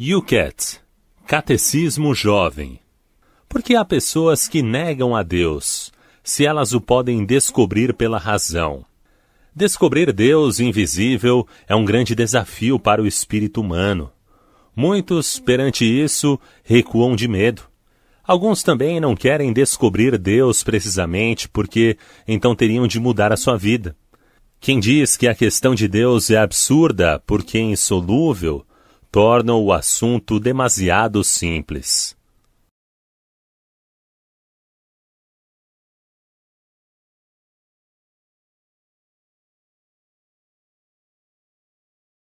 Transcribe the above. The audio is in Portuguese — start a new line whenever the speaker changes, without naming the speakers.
UCAT Catecismo Jovem Porque há pessoas que negam a Deus, se elas o podem descobrir pela razão. Descobrir Deus invisível é um grande desafio para o espírito humano. Muitos, perante isso, recuam de medo. Alguns também não querem descobrir Deus precisamente porque então teriam de mudar a sua vida. Quem diz que a questão de Deus é absurda porque é insolúvel tornam o assunto demasiado simples.